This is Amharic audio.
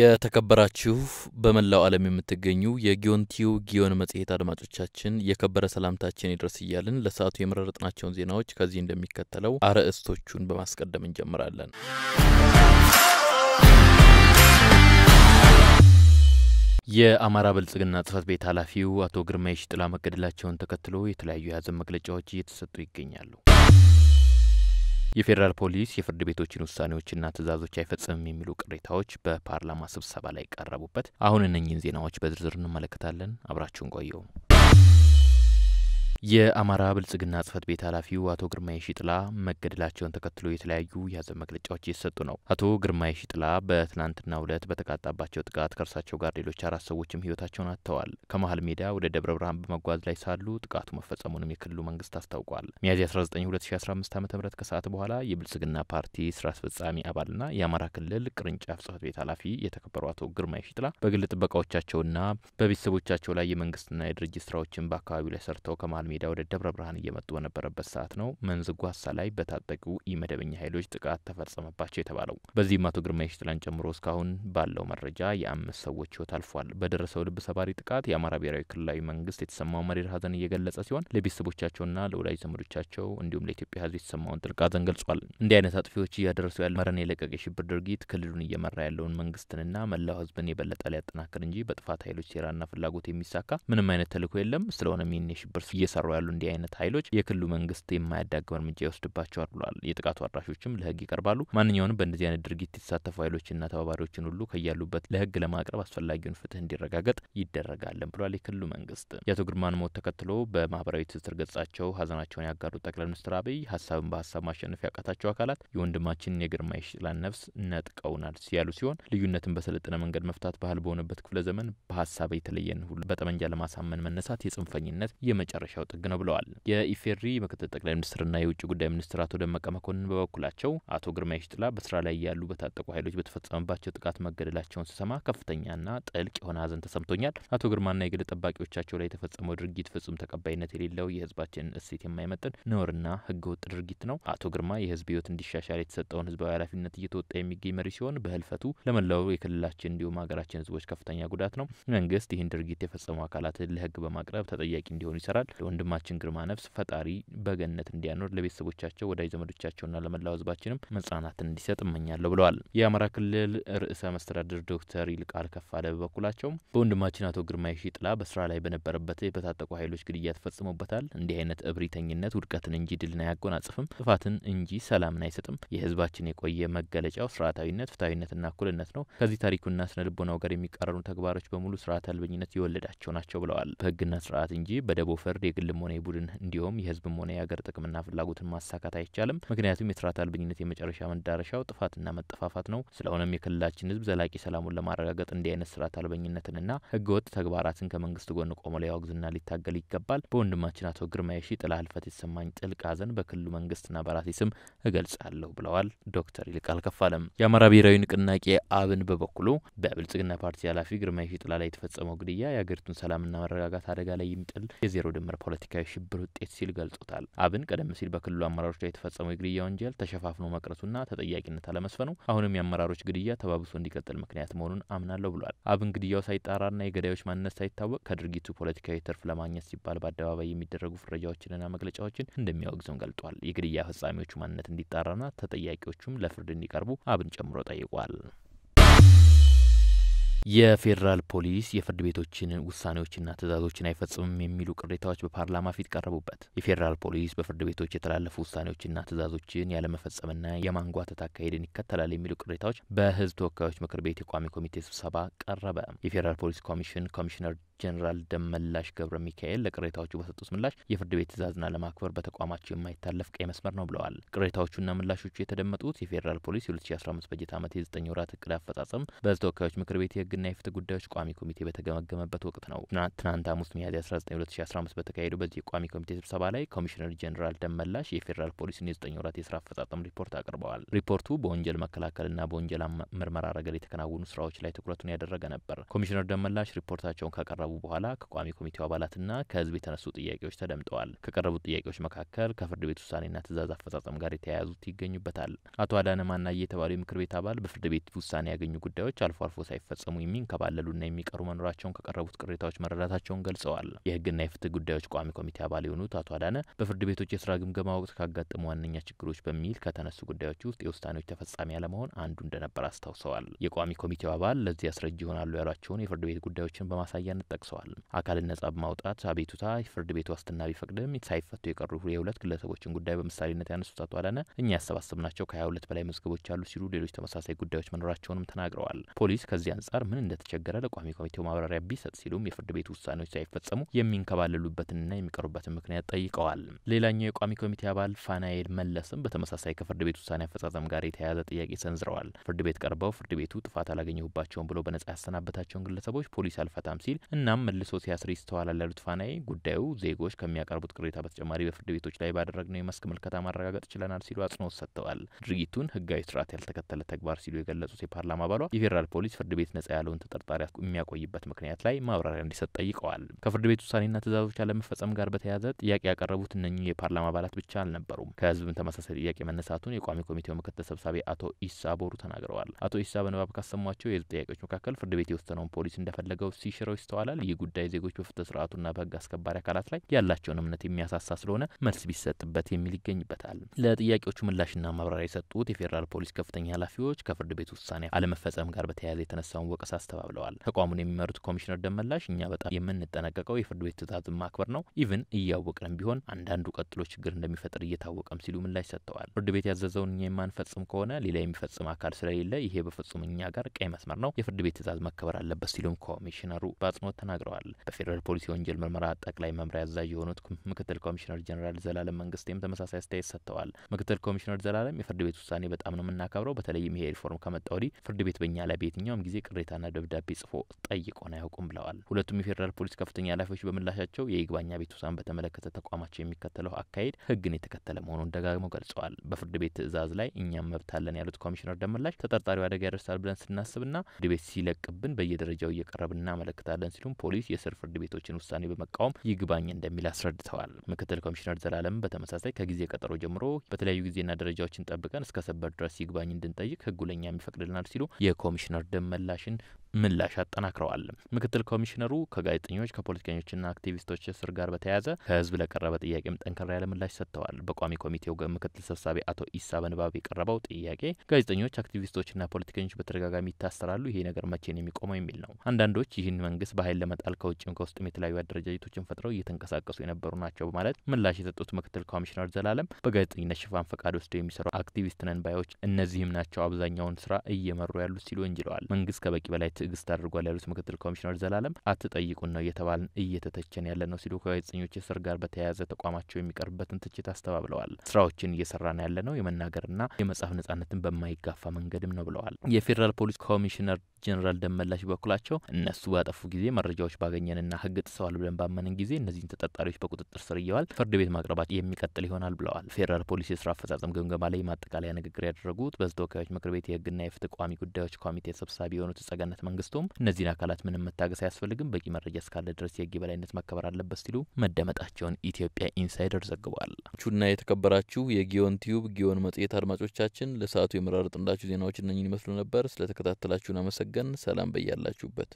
የተከበራችሁ በመላው ዓለም የምትገኙ የጊዮንቲዩ ጊዮን መጽሔት አድማጮቻችን የከበረ ሰላምታችን ይድረስ እያልን ለሰዓቱ የመረጥናቸውን ዜናዎች ከዚህ እንደሚከተለው አርዕስቶቹን በማስቀደም እንጀምራለን። የአማራ ብልጽግና ጽህፈት ቤት ኃላፊው አቶ ግርማይሽ ጥላ መገደላቸውን ተከትሎ የተለያዩ የሀዘን መግለጫዎች እየተሰጡ ይገኛሉ። የፌዴራል ፖሊስ የፍርድ ቤቶችን ውሳኔዎችና ትዕዛዞች አይፈጽምም የሚሉ ቅሬታዎች በፓርላማ ስብሰባ ላይ ቀረቡበት። አሁን እነኝህን ዜናዎች በዝርዝር እንመለከታለን። አብራችሁን ቆየው። የአማራ ብልጽግና ጽህፈት ቤት ኃላፊው አቶ ግርማዬ ሺጥላ መገደላቸውን ተከትሎ የተለያዩ የሀዘን መግለጫዎች እየተሰጡ ነው። አቶ ግርማ ሺጥላ በትናንትናው ዕለት በተቃጣባቸው ጥቃት ከእርሳቸው ጋር ሌሎች አራት ሰዎችም ህይወታቸውን አጥተዋል። ከመሀል ሜዳ ወደ ደብረ ብርሃን በመጓዝ ላይ ሳሉ ጥቃቱ መፈጸሙንም የክልሉ መንግስት አስታውቋል። ሚያዝያ 19 2015 ዓ ም ከሰዓት በኋላ የብልጽግና ፓርቲ ስራ አስፈጻሚ አባልና የአማራ ክልል ቅርንጫፍ ጽህፈት ቤት ኃላፊ የተከበሩ አቶ ግርማይ ሺጥላ በግል ጥበቃዎቻቸውና በቤተሰቦቻቸው ላይ የመንግስትና የድርጅት ስራዎችን በአካባቢው ላይ ሰርተው ከመሀል ከመሃል ሜዳ ወደ ደብረ ብርሃን እየመጡ በነበረበት ሰዓት ነው ጓሳ ላይ በታጠቁ ኢመደበኛ ኃይሎች ጥቃት ተፈጸመባቸው የተባለው። በዚህም አቶ ግርማ ይሽጥላን ጨምሮ እስካሁን ባለው መረጃ የአምስት ሰዎች ህይወት አልፏል። በደረሰው ልብ ሰባሪ ጥቃት የአማራ ብሔራዊ ክልላዊ መንግስት የተሰማው መሪር ሀዘን እየገለጸ ሲሆን ለቤተሰቦቻቸውና ለወዳጅ ዘመዶቻቸው እንዲሁም ለኢትዮጵያ ህዝብ የተሰማውን ጥልቅ ሀዘን ገልጿል። እንዲህ አይነት አጥፊዎች እያደረሱ ያለ መረን የለቀቀ የሽብር ድርጊት ክልሉን እየመራ ያለውን መንግስትንና መላው ህዝብን የበለጠ ሊያጠናክር እንጂ በጥፋት ኃይሎች ሴራና ፍላጎት የሚሳካ ምንም አይነት ተልእኮ የለም። ስለሆነም ይህን የሽብር እየሰሩ ያሉ እንዲህ አይነት ኃይሎች የክልሉ መንግስት የማያዳግም እርምጃ ይወስድባቸዋል ብሏል። የጥቃቱ አድራሾችም ለህግ ይቀርባሉ። ማንኛውንም በእንደዚህ አይነት ድርጊት የተሳተፉ ኃይሎችና ተባባሪዎችን ሁሉ ከያሉበት ለህግ ለማቅረብ አስፈላጊውን ፍትህ እንዲረጋገጥ ይደረጋለን ብሏል የክልሉ መንግስት። የአቶ ግርማን ሞት ተከትሎ በማህበራዊ ትስስር ገጻቸው ሀዘናቸውን ያጋሩት ጠቅላይ ሚኒስትር አብይ ሀሳብን በሀሳብ ማሸነፍ ያቃታቸው አካላት የወንድማችንን የግርማ ሽላን ነፍስ ነጥቀውናል ያሉ ሲሆን ልዩነትን በሰለጠነ መንገድ መፍታት ባህል በሆነበት ክፍለ ዘመን በሀሳብ የተለየን ሁሉ በጠመንጃ ለማሳመን መነሳት የጽንፈኝነት የመጨረሻ የመጨረሻው ጥግ ነው ብለዋል። የኢፌሪ ምክትል ጠቅላይ ሚኒስትርና የውጭ ጉዳይ ሚኒስትር አቶ ደመቀ መኮንን በበኩላቸው አቶ ግርማይ ሽጥላ በስራ ላይ ያሉ በታጠቁ ኃይሎች በተፈጸመባቸው ጥቃት መገደላቸውን ስሰማ ከፍተኛና ጥልቅ የሆነ ሀዘን ተሰምቶኛል። አቶ ግርማና የግል ጠባቂዎቻቸው ላይ የተፈጸመው ድርጊት ፍጹም ተቀባይነት የሌለው የህዝባችንን እሴት የማይመጥን ነውርና ህገወጥ ድርጊት ነው። አቶ ግርማ የህዝብ ህይወት እንዲሻሻል የተሰጠውን ህዝባዊ ኃላፊነት እየተወጣ የሚገኝ መሪ ሲሆን በህልፈቱ ለመላው የክልላችን እንዲሁም ሀገራችን ህዝቦች ከፍተኛ ጉዳት ነው። መንግስት ይህን ድርጊት የፈጸሙ አካላትን ለህግ በማቅረብ ተጠያቂ እንዲሆኑ ይሰራል። ወንድማችን ግርማ ነፍስ ፈጣሪ በገነት እንዲያኖር ለቤተሰቦቻቸው፣ ወዳጅ ዘመዶቻቸውና ለመላው ህዝባችንም መጽናናትን እንዲሰጥ እመኛለሁ ብለዋል። የአማራ ክልል ርዕሰ መስተዳድር ዶክተር ይልቃል ከፋለ በበኩላቸው በወንድማችን አቶ ግርማ የሺጥላ በስራ ላይ በነበረበት በታጠቁ ኃይሎች ግድያ ተፈጽሞበታል። እንዲህ አይነት እብሪተኝነት ውድቀትን እንጂ ድልን አያጎናጽፍም፣ ጥፋትን እንጂ ሰላምን አይሰጥም። የህዝባችን የቆየ መገለጫው ስርዓታዊነት፣ ፍትሐዊነትና እኩልነት ነው። ከዚህ ታሪኩና ስነ ልቦናው ጋር የሚቃረኑ ተግባሮች በሙሉ ስርዓት አልበኝነት የወለዳቸው ናቸው ብለዋል። በህግና ስርዓት እንጂ በደቦ ፍርድ የግልም ሆነ የቡድን እንዲሁም የህዝብም ሆነ የሀገር ጥቅምና ፍላጎትን ማሳካት አይቻልም። ምክንያቱም የስርዓት አልበኝነት የመጨረሻ መዳረሻው ጥፋትና መጠፋፋት ነው። ስለሆነም የክልላችን ህዝብ ዘላቂ ሰላሙን ለማረጋገጥ እንዲህ አይነት ስርዓት አልበኝነትንና ህገወጥ ተግባራትን ከመንግስት ጎን ቆሞ ሊያወግዝና ሊታገል ይገባል። በወንድማችን አቶ ግርማ የሺ ጥላ ህልፈት የተሰማኝ ጥልቅ ሀዘን በክልሉ መንግስትና በራሴ ስም እገልጻለሁ ብለዋል። ዶክተር ይልቃል ከፋለም የአማራ ብሔራዊ ንቅናቄ አብን በበኩሉ በብልጽግና ፓርቲ ኃላፊ ግርማ የሺ ጥላ ላይ የተፈጸመው ግድያ የሀገሪቱን ሰላምና መረጋጋት አደጋ ላይ የሚጥል የዜሮ ድምር የፖለቲካዊ ሽብር ውጤት ሲል ገልጾታል። አብን ቀደም ሲል በክልሉ አመራሮች ላይ የተፈጸመው የግድያ ወንጀል ተሸፋፍኖ መቅረቱና ተጠያቂነት አለመስፈኑ አሁንም የአመራሮች ግድያ ተባብሶ እንዲቀጥል ምክንያት መሆኑን አምናለሁ ብሏል። አብን ግድያው ሳይጣራና የገዳዮች ማንነት ሳይታወቅ ከድርጊቱ ፖለቲካዊ ትርፍ ለማግኘት ሲባል በአደባባይ የሚደረጉ ፍረጃዎችንና መግለጫዎችን እንደሚያወግዝም ገልጧል። የግድያ ፈጻሚዎቹ ማንነት እንዲጣራና ተጠያቂዎቹም ለፍርድ እንዲቀርቡ አብን ጨምሮ ጠይቋል። የፌዴራል ፖሊስ የፍርድ ቤቶችን ውሳኔዎችና ትእዛዞችን አይፈጽምም የሚሉ ቅሬታዎች በፓርላማ ፊት ቀረቡበት። የፌዴራል ፖሊስ በፍርድ ቤቶች የተላለፉ ውሳኔዎችና ትእዛዞችን ያለመፈጸምና የማንጓተት አካሄድን ይከተላል የሚሉ ቅሬታዎች በሕዝብ ተወካዮች ምክር ቤት የቋሚ ኮሚቴ ስብሰባ ቀረበ። የፌዴራል ፖሊስ ኮሚሽን ኮሚሽነር ጀኔራል ደመላሽ ገብረ ሚካኤል ለቅሬታዎቹ በሰጡት ምላሽ የፍርድ ቤት ትእዛዝና ለማክበር በተቋማቸው የማይታለፍ ቀይ መስመር ነው ብለዋል። ቅሬታዎቹና ምላሾቹ የተደመጡት የፌዴራል ፖሊስ የ2015 በጀት ዓመት የዘጠኝ ወራት እቅድ አፈጻጸም በህዝብ ተወካዮች ምክር ቤት የህግና የፍትህ ጉዳዮች ቋሚ ኮሚቴ በተገመገመበት ወቅት ነው። ትናንት ሐሙስ ሚያዝያ 19 2015 በዚህ የቋሚ ኮሚቴ ስብሰባ ላይ ኮሚሽነር ጀኔራል ደመላሽ የፌዴራል ፖሊስን የዘጠኝ ወራት የስራ አፈጻጸም ሪፖርት አቅርበዋል። ሪፖርቱ በወንጀል መከላከልና በወንጀል ምርመራ ረገድ የተከናወኑ ስራዎች ላይ ትኩረቱን ያደረገ ነበር። ኮሚሽነር ደመላሽ ሪፖርታቸውን ካቀረቡ ከሀሳቡ በኋላ ከቋሚ ኮሚቴው አባላትና ከህዝብ የተነሱ ጥያቄዎች ተደምጠዋል። ከቀረቡት ጥያቄዎች መካከል ከፍርድ ቤት ውሳኔና ትዕዛዝ አፈጻጸም ጋር የተያያዙት ይገኙበታል። አቶ አዳነ ማናዬ የተባሉ የምክር ቤት አባል በፍርድ ቤት ውሳኔ ያገኙ ጉዳዮች አልፎ አልፎ ሳይፈጸሙ የሚንከባለሉና የሚቀሩ መኖራቸውን ከቀረቡት ቅሬታዎች መረዳታቸውን ገልጸዋል። የህግና የፍትህ ጉዳዮች ቋሚ ኮሚቴ አባል የሆኑት አቶ አዳነ በፍርድ ቤቶች የስራ ግምገማ ወቅት ካጋጠሙ ዋነኛ ችግሮች በሚል ከተነሱ ጉዳዮች ውስጥ የውሳኔዎች ተፈጻሚ አለመሆን አንዱ እንደነበር አስታውሰዋል። የቋሚ ኮሚቴው አባል ለዚህ አስረጅ ይሆናሉ ያሏቸውን የፍርድ ቤት ጉዳዮችን በማሳያ በማሳያነት ጠቅሰዋል። አካልን ነጻ በማውጣት አቤቱታ ፍርድ ቤት ዋስትና ቢፈቅድም ሳይፈቱ የቀሩ የሁለት ግለሰቦችን ጉዳይ በምሳሌነት ያነሱት አቶ አዳነ እኛ ያሰባሰብናቸው ከሀያ ሁለት በላይ መዝገቦች አሉ ሲሉ ሌሎች ተመሳሳይ ጉዳዮች መኖራቸውንም ተናግረዋል። ፖሊስ ከዚህ አንጻር ምን እንደተቸገረ ለቋሚ ኮሚቴው ማብራሪያ ቢሰጥ ሲሉም የፍርድ ቤት ውሳኔዎች ሳይፈጸሙ የሚንከባለሉበትንና የሚቀሩበትን ምክንያት ጠይቀዋል። ሌላኛው የቋሚ ኮሚቴ አባል ፋናኤል መለስም በተመሳሳይ ከፍርድ ቤት ውሳኔ አፈጻጸም ጋር የተያያዘ ጥያቄ ሰንዝረዋል። ፍርድ ቤት ቀርበው ፍርድ ቤቱ ጥፋት አላገኘሁባቸውም ብሎ በነጻ ያሰናበታቸውን ግለሰቦች ፖሊስ አልፈታም ሲል እና እናም መልሶ ሲያስር ይስተዋላል ያሉት ፋናዬ ጉዳዩ ዜጎች ከሚያቀርቡት ቅሬታ በተጨማሪ በፍርድ ቤቶች ላይ ባደረግነው የመስክ ምልከታ ማረጋገጥ ችለናል ሲሉ አጽንኦት ሰጥተዋል። ድርጊቱን ህጋዊ ስርዓት ያልተከተለ ተግባር ሲሉ የገለጹት የፓርላማ አባሏ የፌዴራል ፖሊስ ፍርድ ቤት ነጻ ያለውን ተጠርጣሪ የሚያቆይበት ምክንያት ላይ ማብራሪያ እንዲሰጥ ጠይቀዋል። ከፍርድ ቤት ውሳኔና ትእዛዞች አለመፈጸም ጋር በተያያዘ ጥያቄ ያቀረቡት እነኚህ የፓርላማ አባላት ብቻ አልነበሩም። ከህዝብም ተመሳሳይ ጥያቄ መነሳቱን የቋሚ ኮሚቴው ምክትል ሰብሳቢ አቶ ኢሳ ቦሩ ተናግረዋል። አቶ ኢሳ በንባብ ካሰሟቸው የህዝብ ጥያቄዎች መካከል ፍርድ ቤት የወሰነውን ፖሊስ እንደፈለገው ሲሽረው ይስተዋላል ይባላል። ይህ ጉዳይ ዜጎች በፍትህ ስርዓቱና በህግ አስከባሪ አካላት ላይ ያላቸውን እምነት የሚያሳሳ ስለሆነ መልስ ቢሰጥበት የሚል ይገኝበታል። ለጥያቄዎቹ ምላሽና ማብራሪያ የሰጡት የፌዴራል ፖሊስ ከፍተኛ ኃላፊዎች ከፍርድ ቤት ውሳኔ አለመፈጸም ጋር በተያያዘ የተነሳውን ወቀስ አስተባብለዋል። ተቋሙን የሚመሩት ኮሚሽነር ደመላሽ እኛ በጣም የምንጠነቀቀው የፍርድ ቤት ትዕዛዝን ማክበር ነው፣ ኢቭን እያወቅንም ቢሆን አንዳንዱ ቀጥሎ ችግር እንደሚፈጥር እየታወቀም ሲሉ ምላሽ ሰጥተዋል። ፍርድ ቤት ያዘዘውን እኛ የማንፈጽም ከሆነ ሌላ የሚፈጽም አካል ስለሌለ ይሄ በፍጹም እኛ ጋር ቀይ መስመር ነው፣ የፍርድ ቤት ትዛዝ መከበር አለበት ሲሉም ኮሚሽነሩ በአጽንኦት ተናግረዋል። በፌዴራል ፖሊስ የወንጀል ምርመራ ጠቅላይ መምሪያ አዛዥ የሆኑት ምክትል ኮሚሽነር ጀኔራል ዘላለም መንግስቴም ተመሳሳይ አስተያየት ሰጥተዋል። ምክትል ኮሚሽነር ዘላለም የፍርድ ቤት ውሳኔ በጣም ነው የምናከብረው። በተለይም ይሄ ሪፎርም ከመጣ ወዲህ ፍርድ ቤት በእኛ ላይ በየትኛውም ጊዜ ቅሬታና ደብዳቤ ጽፎ ጠይቆን አያውቁም ብለዋል። ሁለቱም የፌዴራል ፖሊስ ከፍተኛ ኃላፊዎች በምላሻቸው የይግባኛ ቤት ውሳን በተመለከተ ተቋማቸው የሚከተለው አካሄድ ህግን የተከተለ መሆኑን ደጋግመው ገልጸዋል። በፍርድ ቤት ትዕዛዝ ላይ እኛም መብት አለን ያሉት ኮሚሽነር ደመላሽ ተጠርጣሪው አደጋ ያደርሳል ብለን ስናስብና ፍርድ ቤት ሲለቅብን በየደረጃው እየቀረብን እናመለክታለን ሲሉ ምክንያቱም ፖሊስ የስር ፍርድ ቤቶችን ውሳኔ በመቃወም ይግባኝ እንደሚል አስረድተዋል። ምክትል ኮሚሽነር ዘላለም በተመሳሳይ ከጊዜ ቀጠሮ ጀምሮ በተለያዩ ጊዜና ደረጃዎችን ጠብቀን እስከ ሰበር ድረስ ይግባኝ እንድንጠይቅ ህጉ ለኛ የሚፈቅድልናል ሲሉ የኮሚሽነር ደመላሽን ምላሽ አጠናክረዋል። ምክትል ኮሚሽነሩ ከጋዜጠኞች ከፖለቲከኞችና አክቲቪስቶች እስር ጋር በተያያዘ ከህዝብ ለቀረበ ጥያቄም ጠንከር ያለ ምላሽ ሰጥተዋል። በቋሚ ኮሚቴው ምክትል ሰብሳቢ አቶ ኢሳ በንባብ የቀረበው ጥያቄ ጋዜጠኞች፣ አክቲቪስቶችና ፖለቲከኞች በተደጋጋሚ ይታሰራሉ፣ ይሄ ነገር መቼ ነው የሚቆመው የሚል ነው። አንዳንዶች ይህን መንግስት በኃይል ለመጣል ከውጭም ከውስጥም የተለያዩ አደረጃጀቶችን ፈጥረው እየተንቀሳቀሱ የነበሩ ናቸው በማለት ምላሽ የሰጡት ምክትል ኮሚሽነር ዘላለም በጋዜጠኝነት ሽፋን ፈቃድ ወስደው የሚሰሩ አክቲቪስት ነን ባዮች እነዚህም ናቸው አብዛኛውን ስራ እየመሩ ያሉት ሲሉ ወንጅለዋል። መንግስት ከበቂ በላይ ትዕግስት አድርጓል ያሉት ምክትል ኮሚሽነር ዘላለም አትጠይቁን ነው እየተባልን እየተተቸን ያለ ነው ሲሉ ከጋዜጠኞች እስር ጋር በተያያዘ ተቋማቸው የሚቀርብበትን ትችት አስተባብለዋል። ስራዎችን እየሰራን ያለ ነው የመናገርና የመጽሐፍ ነጻነትን በማይጋፋ መንገድም ነው ብለዋል። የፌዴራል ፖሊስ ኮሚሽነር ጀኔራል ደመላሽ በኩላቸው እነሱ ባጠፉ ጊዜ መረጃዎች ባገኘንና ህግ ጥሰዋል ብለን ባመንን ጊዜ እነዚህን ተጠርጣሪዎች በቁጥጥር ስር እየዋል ፍርድ ቤት ማቅረባቸው የሚቀጥል ይሆናል ብለዋል። ፌዴራል ፖሊስ የስራ አፈጻጸም ግምገማ ላይ ማጠቃለያ ንግግር ያደረጉት በተወካዮች ተወካዮች ምክር ቤት የህግና የፍትህ ቋሚ ጉዳዮች ኮሚቴ ሰብሳቢ የሆኑት ጸገነት መንግስቱም እነዚህን አካላት ምንም መታገስ አያስፈልግም፣ በቂ መረጃ እስካለ ድረስ የህግ የበላይነት መከበር አለበት ሲሉ መደመጣቸውን ኢትዮጵያ ኢንሳይደር ዘግቧል። ቹና የተከበራችሁ የጊዮን ቲዩብ ጊዮን መጽሔት አድማጮቻችን ለሰዓቱ የመራረጥንላችሁ ዜናዎች እነኝን ይመስሉ ነበር። ስለተከታተላችሁን አመሰገን። ሰላም በያላችሁበት።